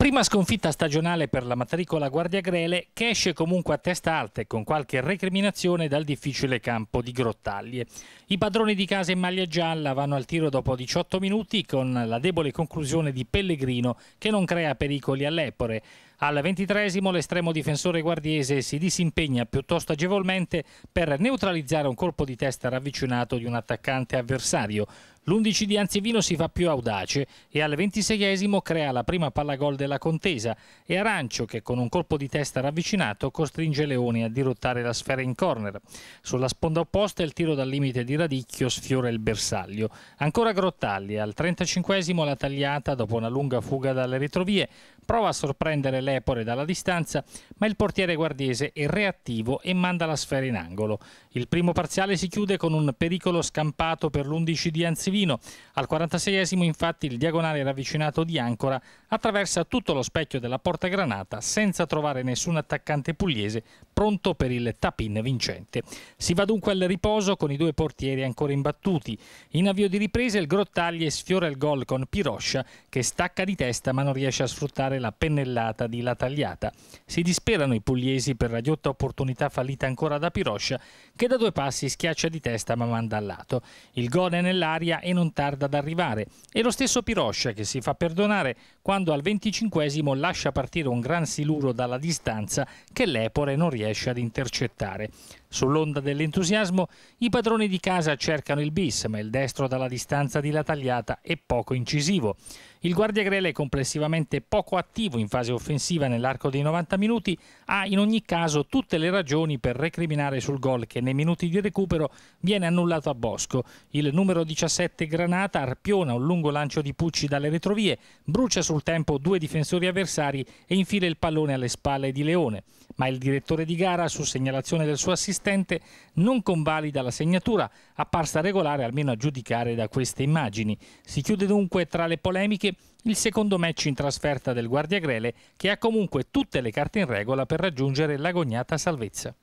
Prima sconfitta stagionale per la matricola Guardia Grele che esce comunque a testa alta e con qualche recriminazione dal difficile campo di Grottaglie. I padroni di casa in maglia gialla vanno al tiro dopo 18 minuti con la debole conclusione di Pellegrino che non crea pericoli all'Epore. Al ventitresimo l'estremo difensore guardiese si disimpegna piuttosto agevolmente per neutralizzare un colpo di testa ravvicinato di un attaccante avversario. L'11 di Anzivino si fa più audace e al ventiseiesimo crea la prima palla gol della contesa e Arancio che con un colpo di testa ravvicinato costringe Leoni a dirottare la sfera in corner. Sulla sponda opposta il tiro dal limite di Radicchio sfiora il bersaglio. Ancora Grottalli, al trentacinquesimo la tagliata dopo una lunga fuga dalle retrovie, prova a sorprendere Leoni Lepore dalla distanza, ma il portiere guardiese è reattivo e manda la sfera in angolo. Il primo parziale si chiude con un pericolo scampato per l'11 di Anzivino. Al 46esimo infatti il diagonale ravvicinato di Ancora attraversa tutto lo specchio della porta granata senza trovare nessun attaccante pugliese pronto per il tapin vincente. Si va dunque al riposo con i due portieri ancora imbattuti. In avvio di ripresa il Grottaglie sfiora il gol con Piroscia che stacca di testa ma non riesce a sfruttare la pennellata di la tagliata. Si disperano i pugliesi per la ghiotta opportunità fallita ancora da Piroscia, che da due passi schiaccia di testa ma manda al lato. Il gol è nell'aria e non tarda ad arrivare. E lo stesso Piroscia che si fa perdonare quando al venticinquesimo lascia partire un gran siluro dalla distanza che l'Epore non riesce ad intercettare. Sull'onda dell'entusiasmo i padroni di casa cercano il bis, ma il destro dalla distanza di la tagliata è poco incisivo. Il guardiagrele è complessivamente poco attivo in fase offensiva nell'arco dei 90 minuti, ha in ogni caso tutte le ragioni per recriminare sul gol che nei minuti di recupero viene annullato a Bosco. Il numero 17 Granata arpiona un lungo lancio di Pucci dalle retrovie, brucia sul sul tempo due difensori avversari e infila il pallone alle spalle di Leone, ma il direttore di gara, su segnalazione del suo assistente, non convalida la segnatura, apparsa regolare almeno a giudicare da queste immagini. Si chiude dunque tra le polemiche il secondo match in trasferta del Guardiagrele, che ha comunque tutte le carte in regola per raggiungere l'agognata salvezza.